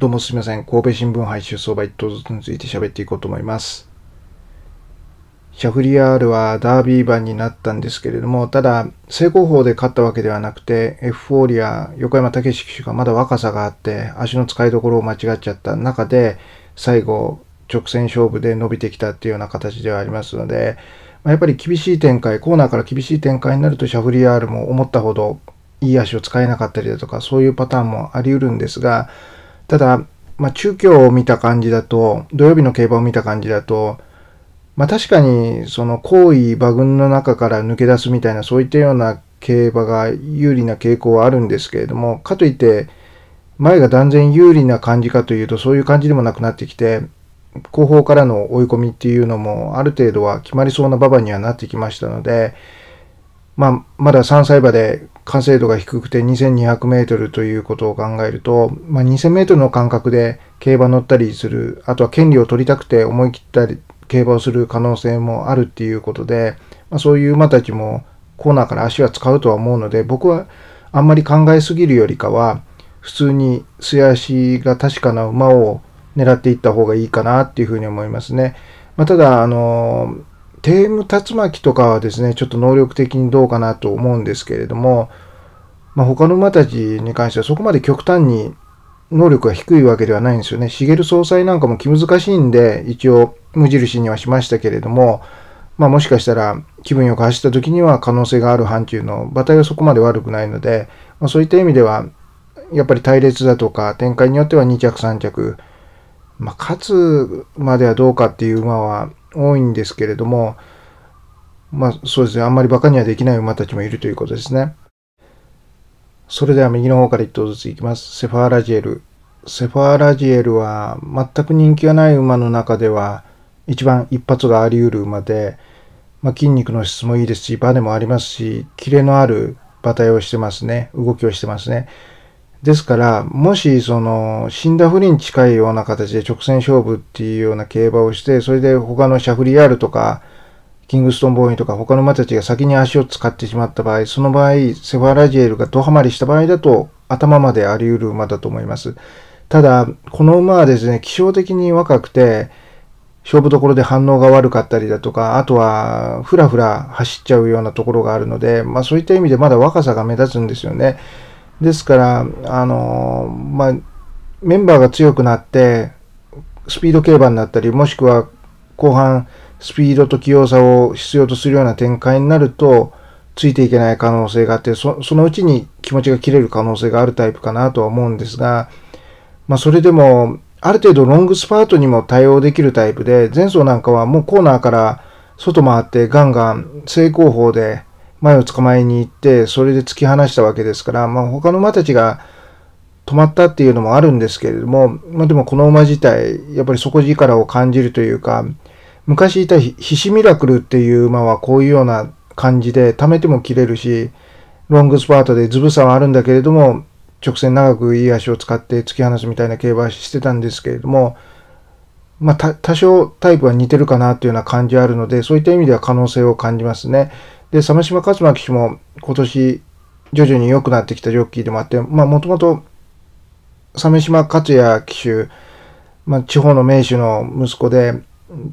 どうもすみません。神戸新聞配信相場一等ずつについて喋っていこうと思います。シャフリヤールはダービー馬になったんですけれども、ただ、正攻法で勝ったわけではなくて、エフフォーリア、横山武史騎手がまだ若さがあって、足の使いどころを間違っちゃった中で、最後、直線勝負で伸びてきたっていうような形ではありますので、まやっぱり厳しい展開、コーナーから厳しい展開になると、シャフリヤールも思ったほどいい足を使えなかったりだとか、そういうパターンもあり得るんですが、ただ、まあ、中京を見た感じだと、土曜日の競馬を見た感じだと、まあ、確かに、その、行為馬群の中から抜け出すみたいな、そういったような競馬が有利な傾向はあるんですけれども、かといって、前が断然有利な感じかというと、そういう感じでもなくなってきて、後方からの追い込みっていうのも、ある程度は決まりそうな馬場にはなってきましたので、まあ、まだ3歳馬で完成度が低くて2200 m ということを考えると、まあ、2000 m の間隔で競馬乗ったりする、あとは権利を取りたくて思い切ったり競馬をする可能性もあるっていうことで、まあ、そういう馬たちもコーナーから足は使うとは思うので、僕はあんまり考えすぎるよりかは、普通に素足が確かな馬を狙っていった方がいいかなっていうふうに思いますね。まあ、ただ、あのーテーム竜巻とかはですね、ちょっと能力的にどうかなと思うんですけれども、まあ、他の馬たちに関してはそこまで極端に能力が低いわけではないんですよね。茂総裁なんかも気難しいんで、一応無印にはしましたけれども、まあ、もしかしたら気分よく走った時には可能性がある範疇の馬体はそこまで悪くないので、まあ、そういった意味では、やっぱり隊列だとか展開によっては2着3着、まあ、勝つまではどうかっていう馬は多いんですけれども、まあそうですね、あんまり馬鹿にはできない馬たちもいるということですね。それでは右の方から1頭ずついきます。セファーラジエル。セファーラジエルは全く人気がない馬の中では一番一発があり得る馬で、まあ、筋肉の質もいいですし、バネもありますし、キレのある馬体をしてますね。動きをしてますね。ですから、もし、その、死んだふりに近いような形で直線勝負っていうような競馬をして、それで他のシャフリヤールとか、キングストンボーイとか他の馬たちが先に足を使ってしまった場合、その場合、セファラジエルがドハマりした場合だと、頭まであり得る馬だと思います。ただ、この馬はですね、気象的に若くて、勝負どころで反応が悪かったりだとか、あとは、ふらふら走っちゃうようなところがあるので、まあそういった意味でまだ若さが目立つんですよね。ですから、あのまあ、メンバーが強くなって、スピード競馬になったり、もしくは後半、スピードと器用さを必要とするような展開になると、ついていけない可能性があってそ、そのうちに気持ちが切れる可能性があるタイプかなとは思うんですが、まあ、それでも、ある程度ロングスパートにも対応できるタイプで、前走なんかはもうコーナーから外回ってガンガン正攻法で前を捕まえに行って、それで突き放したわけですから、まあ、他の馬たちが止まったっていうのもあるんですけれども、まあ、でもこの馬自体、やっぱり底力を感じるというか、昔いたヒシミラクルっていう馬はこういうような感じで、溜めても切れるし、ロングスパートでズブさはあるんだけれども、直線長くいい足を使って突き放すみたいな競馬はしてたんですけれども、まあ、多少タイプは似てるかなというような感じはあるので、そういった意味では可能性を感じますね。で、鮫島勝馬騎手も今年徐々に良くなってきたジョッキーでもあって、まあもともと鮫島克也騎手、まあ地方の名手の息子で、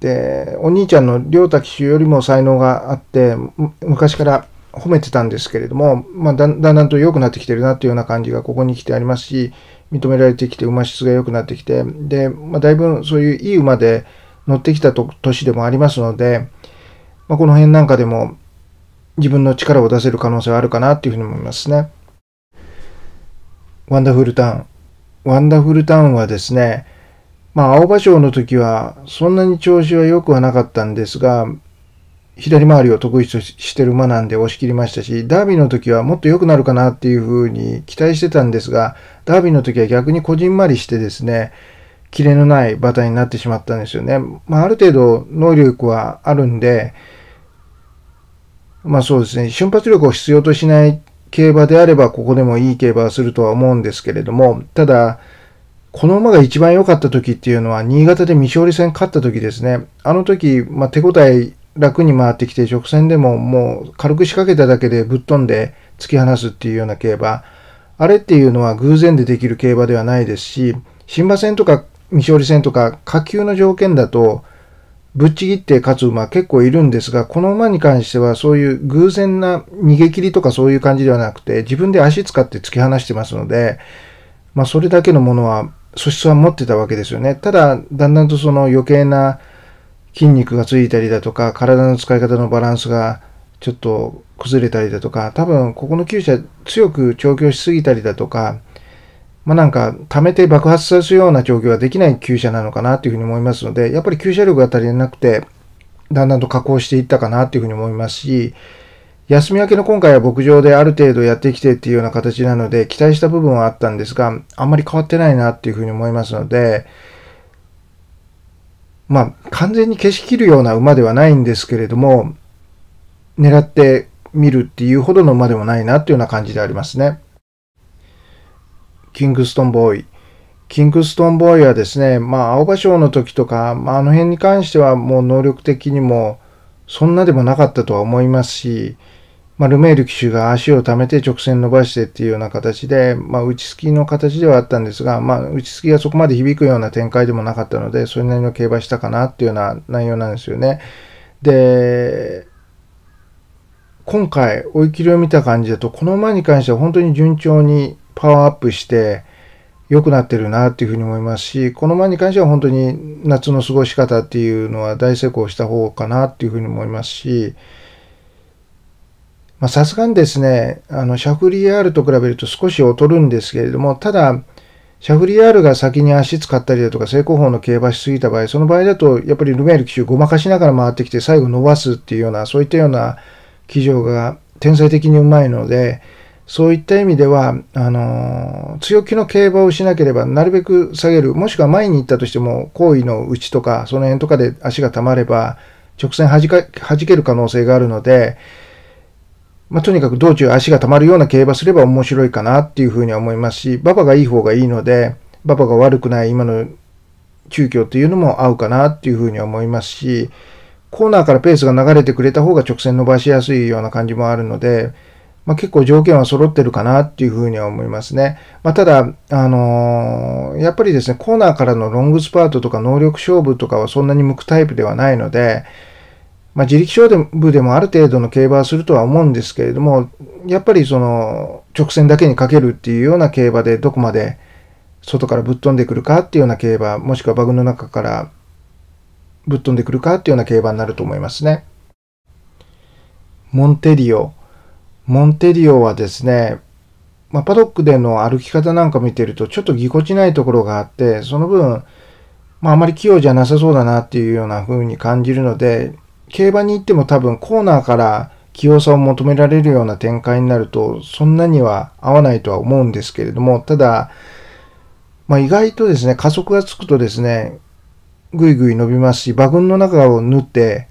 で、お兄ちゃんの良太騎手よりも才能があって、昔から褒めてたんですけれども、まあだんだんと良くなってきてるなっていうような感じがここに来てありますし、認められてきて馬質が良くなってきて、で、まあだいぶそういういい馬で乗ってきたと年でもありますので、まあこの辺なんかでも自分の力を出せる可能性はあるかなっていうふうに思いますね。ワンダフルタウン。ワンダフルタウンはですね、まあ、青葉賞の時は、そんなに調子は良くはなかったんですが、左回りを得意としてる馬なんで押し切りましたし、ダービーの時はもっと良くなるかなっていうふうに期待してたんですが、ダービーの時は逆にこじんまりしてですね、キレのない馬体になってしまったんですよね。まあ、ある程度能力はあるんで、まあそうですね、瞬発力を必要としない競馬であれば、ここでもいい競馬するとは思うんですけれども、ただ、この馬が一番良かった時っていうのは、新潟で未勝利戦勝った時ですね。あの時、まあ、手応え楽に回ってきて、直線でももう軽く仕掛けただけでぶっ飛んで突き放すっていうような競馬。あれっていうのは偶然でできる競馬ではないですし、新馬戦とか未勝利戦とか下級の条件だと、ぶっちぎって勝つ馬結構いるんですが、この馬に関してはそういう偶然な逃げ切りとかそういう感じではなくて、自分で足使って突き放してますので、まあそれだけのものは、素質は持ってたわけですよね。ただ、だんだんとその余計な筋肉がついたりだとか、体の使い方のバランスがちょっと崩れたりだとか、多分ここの厩舎強く調教しすぎたりだとか、まあ、なんか、溜めて爆発させるような状況ができない旧車なのかなというふうに思いますので、やっぱり旧車力が足りなくて、だんだんと加工していったかなというふうに思いますし、休み明けの今回は牧場である程度やってきてっていうような形なので、期待した部分はあったんですが、あんまり変わってないなっていうふうに思いますので、まあ、完全に消し切るような馬ではないんですけれども、狙ってみるっていうほどの馬でもないなっていうような感じでありますね。キングストンボーイ。キングストンボーイはですね、まあ、青葉賞の時とか、まあ、あの辺に関してはもう能力的にもそんなでもなかったとは思いますし、まあ、ルメール騎手が足を溜めて直線伸ばしてっていうような形で、まあ、打ち付きの形ではあったんですが、まあ、打ち付きがそこまで響くような展開でもなかったので、それなりの競馬したかなっていうような内容なんですよね。で、今回追い切りを見た感じだと、この馬に関しては本当に順調にパワーアップして良くなってるなっていうふうに思いますし、この前に関しては本当に夏の過ごし方っていうのは大成功した方かなっていうふうに思いますし、まさすがにですね、あの、シャフリヤールと比べると少し劣るんですけれども、ただ、シャフリヤールが先に足使ったりだとか、正攻法の競馬しすぎた場合、その場合だと、やっぱりルメール騎手ごまかしながら回ってきて、最後伸ばすっていうような、そういったような騎乗が天才的にうまいので、そういった意味では、あの、強気の競馬をしなければ、なるべく下げる、もしくは前に行ったとしても、行為の内とか、その辺とかで足が溜まれば、直線弾か弾ける可能性があるので、まあ、とにかく道中足が溜まるような競馬すれば面白いかなっていうふうには思いますし、馬場がいい方がいいので、馬場が悪くない今の中京っていうのも合うかなっていうふうには思いますし、コーナーからペースが流れてくれた方が直線伸ばしやすいような感じもあるので、まあ、結構条件は揃ってるかなっていうふうには思いますね。まあ、ただ、あのー、やっぱりですね、コーナーからのロングスパートとか能力勝負とかはそんなに向くタイプではないので、まあ、自力勝負でもある程度の競馬はするとは思うんですけれども、やっぱりその直線だけにかけるっていうような競馬でどこまで外からぶっ飛んでくるかっていうような競馬、もしくはバグの中からぶっ飛んでくるかっていうような競馬になると思いますね。モンテリオ。モンテリオはですね、まあ、パドックでの歩き方なんか見てるとちょっとぎこちないところがあって、その分、まあ、あまり器用じゃなさそうだなっていうような風に感じるので、競馬に行っても多分コーナーから器用さを求められるような展開になると、そんなには合わないとは思うんですけれども、ただ、まあ、意外とですね、加速がつくとですね、ぐいぐい伸びますし、馬群の中を縫って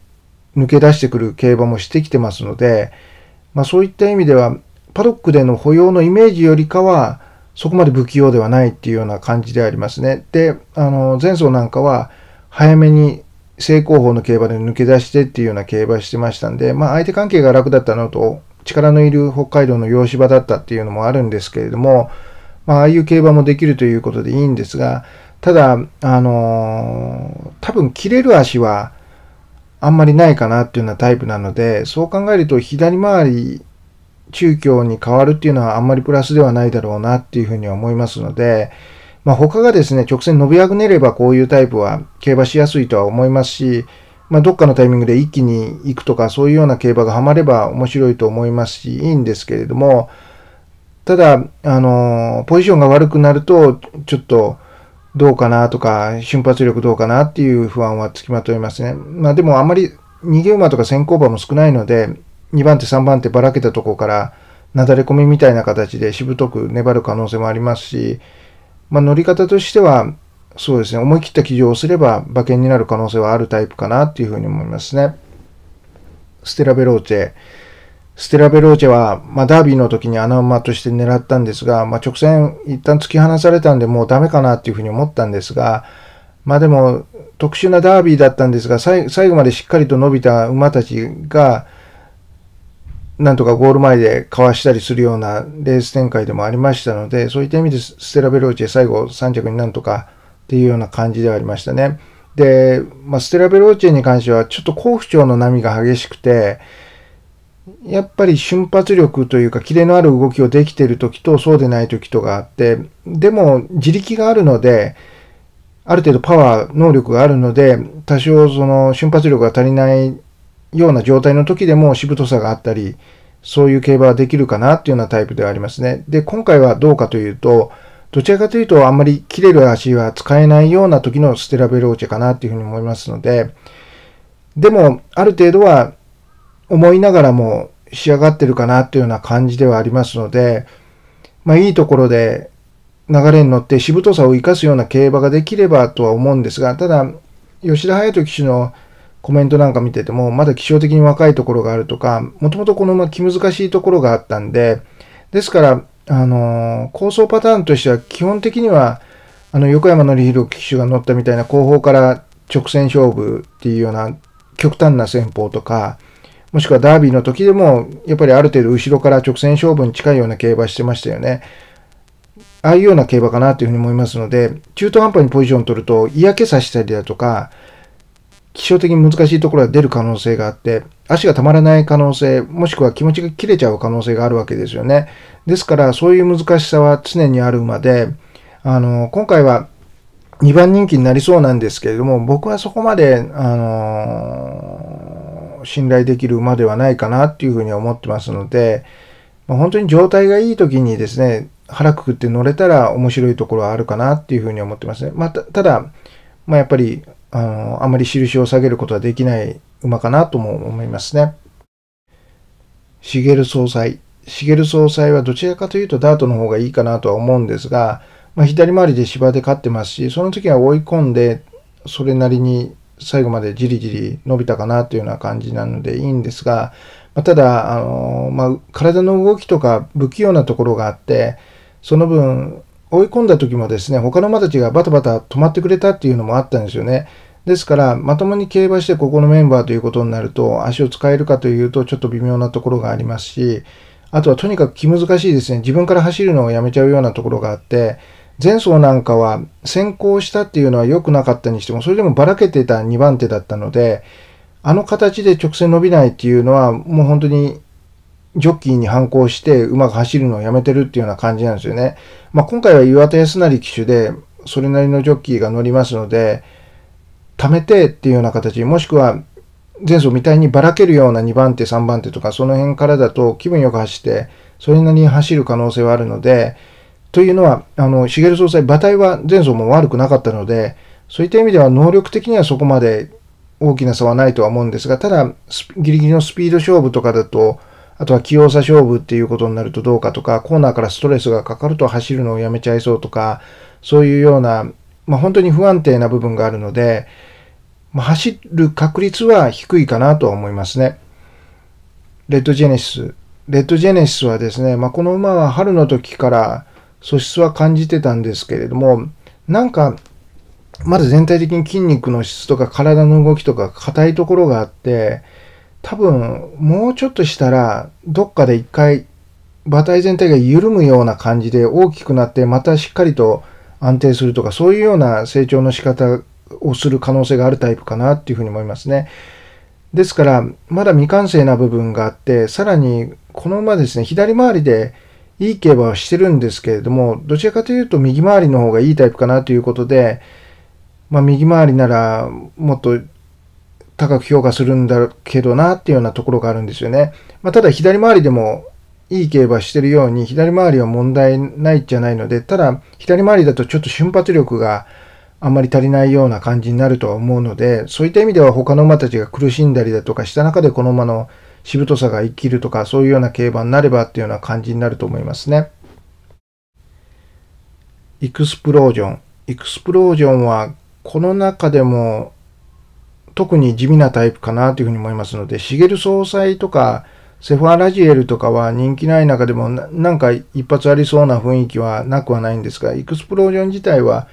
抜け出してくる競馬もしてきてますので、まあ、そういった意味では、パドックでの保養のイメージよりかは、そこまで不器用ではないっていうような感じでありますね。で、あの、前走なんかは、早めに正攻法の競馬で抜け出してっていうような競馬してましたんで、まあ、相手関係が楽だったのと、力のいる北海道の洋芝だったっていうのもあるんですけれども、まあ、ああいう競馬もできるということでいいんですが、ただ、あのー、多分切れる足は、あんまりないかなっていうようなタイプなので、そう考えると左回り中京に変わるっていうのはあんまりプラスではないだろうなっていうふうには思いますので、まあ、他がですね、直線伸びあぐねればこういうタイプは競馬しやすいとは思いますし、まあ、どっかのタイミングで一気に行くとかそういうような競馬がハマれば面白いと思いますし、いいんですけれども、ただ、あのポジションが悪くなると、ちょっと、どうかなとか、瞬発力どうかなっていう不安はつきまといますね。まあでもあまり逃げ馬とか先行馬も少ないので、2番手3番手ばらけたとこからなだれ込みみたいな形でしぶとく粘る可能性もありますし、まあ、乗り方としてはそうですね思い切った騎乗をすれば馬券になる可能性はあるタイプかなっていうふうに思いますね。ステラベローチェステラベローチェは、まあ、ダービーの時に穴馬として狙ったんですが、まあ、直線一旦突き放されたんでもうダメかなっていうふうに思ったんですが、まあでも特殊なダービーだったんですが、最後までしっかりと伸びた馬たちが、なんとかゴール前でかわしたりするようなレース展開でもありましたので、そういった意味でステラベローチェ最後3着になんとかっていうような感じではありましたね。で、まあ、ステラベローチェに関してはちょっと好不調の波が激しくて、やっぱり瞬発力というか、キレのある動きをできている時と、そうでない時とがあって、でも、自力があるので、ある程度パワー、能力があるので、多少その瞬発力が足りないような状態の時でもしぶとさがあったり、そういう競馬はできるかなっていうようなタイプではありますね。で、今回はどうかというと、どちらかというとあんまり切れる足は使えないような時のステラベローチェかなっていうふうに思いますので、でも、ある程度は思いながらも仕上がってるかなっていうような感じではありますので、まあいいところで流れに乗ってしぶとさを生かすような競馬ができればとは思うんですが、ただ、吉田隼人騎手のコメントなんか見てても、まだ気象的に若いところがあるとか、もともとこの気難しいところがあったんで、ですから、あのー、構想パターンとしては基本的には、あの、横山典弘騎手が乗ったみたいな後方から直線勝負っていうような極端な戦法とか、もしくはダービーの時でも、やっぱりある程度後ろから直線勝負に近いような競馬してましたよね。ああいうような競馬かなというふうに思いますので、中途半端にポジション取ると嫌気さしたりだとか、気象的に難しいところが出る可能性があって、足がたまらない可能性、もしくは気持ちが切れちゃう可能性があるわけですよね。ですから、そういう難しさは常にある馬で、あの、今回は2番人気になりそうなんですけれども、僕はそこまで、あの信頼できる馬ではないかなっていうふうに思ってますので、まあ、本当に状態がいい時にですね、腹くくって乗れたら面白いところはあるかなっていうふうに思ってますね。まあ、ただ、まあ、やっぱり、あの、あまり印を下げることはできない馬かなとも思いますね。茂総裁。茂総裁はどちらかというとダートの方がいいかなとは思うんですが、まあ、左回りで芝で勝ってますし、その時は追い込んで、それなりに最後までじりじり伸びたかなというような感じなのでいいんですが、まあ、ただ、あのまあ、体の動きとか不器用なところがあって、その分、追い込んだ時もですね、他の馬たちがバタバタ止まってくれたっていうのもあったんですよね。ですから、まともに競馬してここのメンバーということになると、足を使えるかというと、ちょっと微妙なところがありますし、あとはとにかく気難しいですね。自分から走るのをやめちゃうようなところがあって、前走なんかは先行したっていうのは良くなかったにしても、それでもばらけてた2番手だったので、あの形で直線伸びないっていうのは、もう本当にジョッキーに反抗してうまく走るのをやめてるっていうような感じなんですよね。まあ、今回は岩田康成騎手で、それなりのジョッキーが乗りますので、貯めてっていうような形、もしくは前走みたいにばらけるような2番手、3番手とか、その辺からだと気分よく走って、それなりに走る可能性はあるので、というのは、あの、茂総裁、馬体は前走も悪くなかったので、そういった意味では能力的にはそこまで大きな差はないとは思うんですが、ただ、ギリギリのスピード勝負とかだと、あとは器用さ勝負っていうことになるとどうかとか、コーナーからストレスがかかると走るのをやめちゃいそうとか、そういうような、まあ、本当に不安定な部分があるので、まあ、走る確率は低いかなとは思いますね。レッドジェネシス。レッドジェネシスはですね、まあ、この馬は春の時から、素質は感じてたんですけれども、なんか、まだ全体的に筋肉の質とか体の動きとか硬いところがあって、多分もうちょっとしたらどっかで一回馬体全体が緩むような感じで大きくなってまたしっかりと安定するとかそういうような成長の仕方をする可能性があるタイプかなっていうふうに思いますね。ですからまだ未完成な部分があってさらにこの馬ですね左回りでいい競馬はしてるんですけれども、どちらかというと右回りの方がいいタイプかなということで、まあ、右回りならもっと高く評価するんだけどなっていうようなところがあるんですよね。まあ、ただ左回りでもいい競馬してるように左回りは問題ないじゃないので、ただ左回りだとちょっと瞬発力があんまり足りないような感じになるとは思うので、そういった意味では他の馬たちが苦しんだりだとかした中でこの馬のしぶとさが生きるとか、そういうような競馬になればっていうような感じになると思いますね。エクスプロージョン。エクスプロージョンは、この中でも、特に地味なタイプかなというふうに思いますので、ル総裁とか、セファーラジエルとかは人気ない中でもなんか一発ありそうな雰囲気はなくはないんですが、エクスプロージョン自体は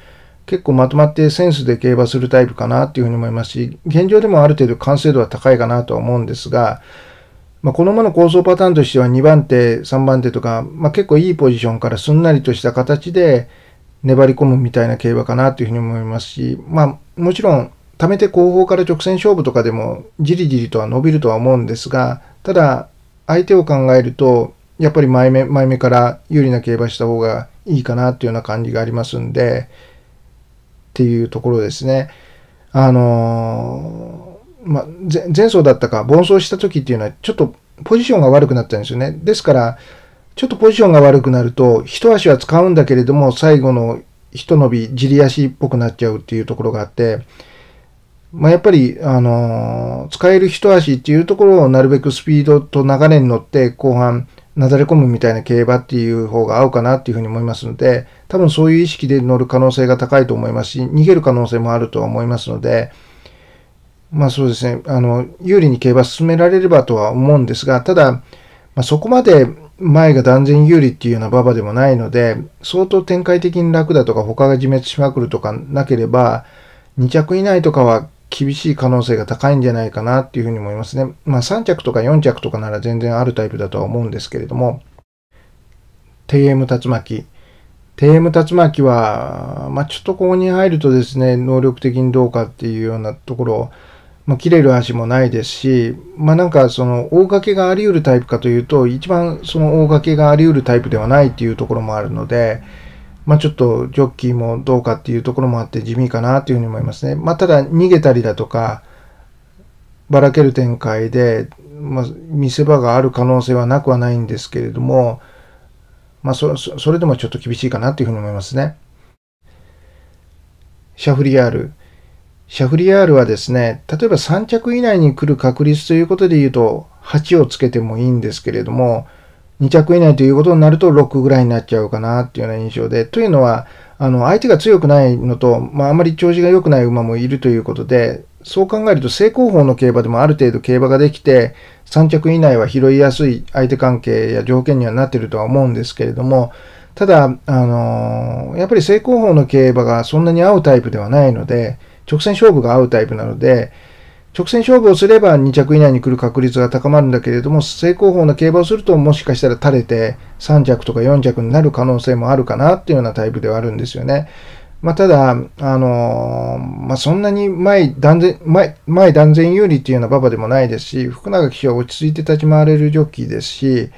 結構まとまってセンスで競馬するタイプかなというふうに思いますし、現状でもある程度完成度は高いかなとは思うんですが、まあ、この馬の構想パターンとしては2番手、3番手とか、まあ、結構いいポジションからすんなりとした形で粘り込むみたいな競馬かなというふうに思いますし、まあ、もちろん、貯めて後方から直線勝負とかでもじりじりとは伸びるとは思うんですが、ただ、相手を考えると、やっぱり前目、前目から有利な競馬した方がいいかなというような感じがありますんで、っていうところですね。あのーまあ、前走だったか、盆走した時っていうのは、ちょっとポジションが悪くなったんですよね。ですから、ちょっとポジションが悪くなると、一足は使うんだけれども、最後の一伸び、じり足っぽくなっちゃうっていうところがあって、まあ、やっぱり、あのー、使える一足っていうところをなるべくスピードと流れに乗って後半なだれ込むみたいな競馬っていう方が合うかなっていうふうに思いますので、多分そういう意識で乗る可能性が高いと思いますし、逃げる可能性もあるとは思いますので、まあそうですね、あの、有利に競馬進められればとは思うんですが、ただ、まあ、そこまで前が断然有利っていうような馬場でもないので、相当展開的に楽だとか、他が自滅しまくるとかなければ、2着以内とかは厳しい可能性が高いんじゃないかなっていうふうに思いますね。まあ3着とか4着とかなら全然あるタイプだとは思うんですけれども、TM 竜巻。TM 竜巻は、まあちょっとここに入るとですね、能力的にどうかっていうようなところを、まあ、切れる足もないですし、まあ、なんかその大掛けがあり得るタイプかというと、一番その大掛けがあり得るタイプではないっていうところもあるので、まあ、ちょっとジョッキーもどうかっていうところもあって地味かなというふうに思いますね。まあ、ただ逃げたりだとか、ばらける展開で、まあ、見せ場がある可能性はなくはないんですけれども、まあそ、それでもちょっと厳しいかなというふうに思いますね。シャフリヤール。シャフリヤールはですね、例えば3着以内に来る確率ということで言うと、8をつけてもいいんですけれども、2着以内ということになると6ぐらいになっちゃうかなっていうような印象で、というのは、あの、相手が強くないのと、まあ、あまり調子が良くない馬もいるということで、そう考えると正攻法の競馬でもある程度競馬ができて、3着以内は拾いやすい相手関係や条件にはなっているとは思うんですけれども、ただ、あのー、やっぱり正攻法の競馬がそんなに合うタイプではないので、直線勝負が合うタイプなので、直線勝負をすれば2着以内に来る確率が高まるんだけれども、正攻法の競馬をするともしかしたら垂れて3着とか4着になる可能性もあるかなっていうようなタイプではあるんですよね。まあ、ただ、あのー、まあ、そんなに前断然、前、前断然有利っていうような馬場でもないですし、福永騎手は落ち着いて立ち回れるジョッキーですし、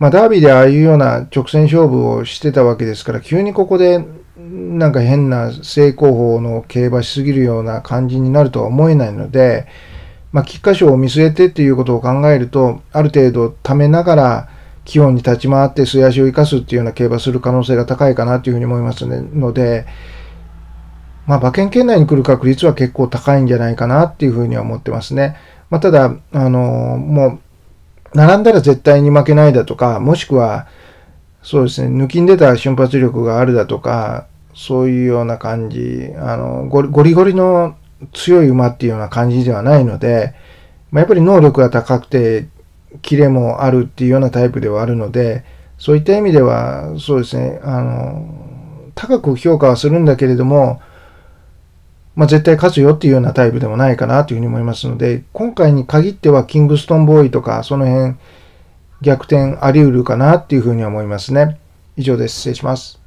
まあ、ダービーでああいうような直線勝負をしてたわけですから、急にここでなんか変な正攻法の競馬しすぎるような感じになるとは思えないので、まあ、菊花賞を見据えてっていうことを考えると、ある程度ためながら、気温に立ち回って素足を生かすっていうような競馬する可能性が高いかなというふうに思いますので、まあ、馬券圏内に来る確率は結構高いんじゃないかなっていうふうには思ってますね。まあ、ただ、あのー、もう、並んだら絶対に負けないだとか、もしくは、そうですね、抜きん出た瞬発力があるだとか、そういうような感じ、あの、ゴリゴリの強い馬っていうような感じではないので、まあ、やっぱり能力が高くて、キレもあるっていうようなタイプではあるので、そういった意味では、そうですね、あの、高く評価はするんだけれども、まあ、絶対勝つよっていうようなタイプでもないかなというふうに思いますので、今回に限ってはキングストンボーイとか、その辺、逆転あり得るかなっていうふうに思いますね。以上です。失礼します。